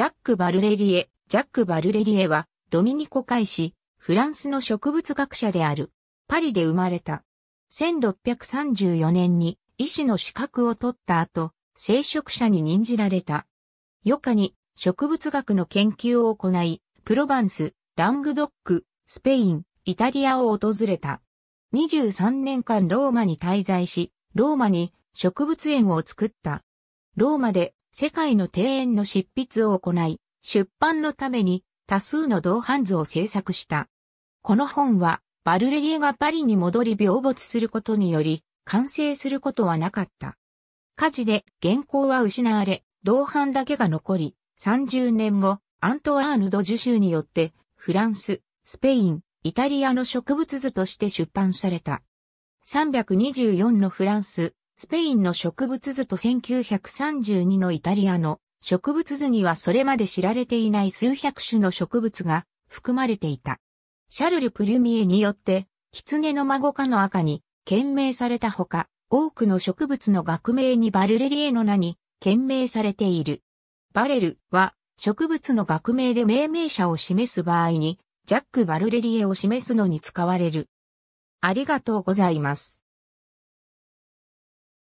ジャック・バルレリエ。ジャック・バルレリエは、ドミニコ海士、フランスの植物学者である。パリで生まれた。1634年に医師の資格を取った後、聖職者に任じられた。余暇に植物学の研究を行い、プロバンス、ラングドック、スペイン、イタリアを訪れた。23年間ローマに滞在し、ローマに植物園を作った。ローマで世界の庭園の執筆を行い、出版のために多数の同伴図を制作した。この本は、バルレリエがパリに戻り病没することにより、完成することはなかった。火事で原稿は失われ、同伴だけが残り、30年後、アントワーヌド・ジュシューによって、フランス、スペイン、イタリアの植物図として出版された。324のフランス、スペインの植物図と1932のイタリアの植物図にはそれまで知られていない数百種の植物が含まれていた。シャルル・プルミエによって、狐の孫かの赤に懸命されたほか、多くの植物の学名にバルレリエの名に懸命されている。バレルは植物の学名で命名者を示す場合に、ジャック・バルレリエを示すのに使われる。ありがとうございます。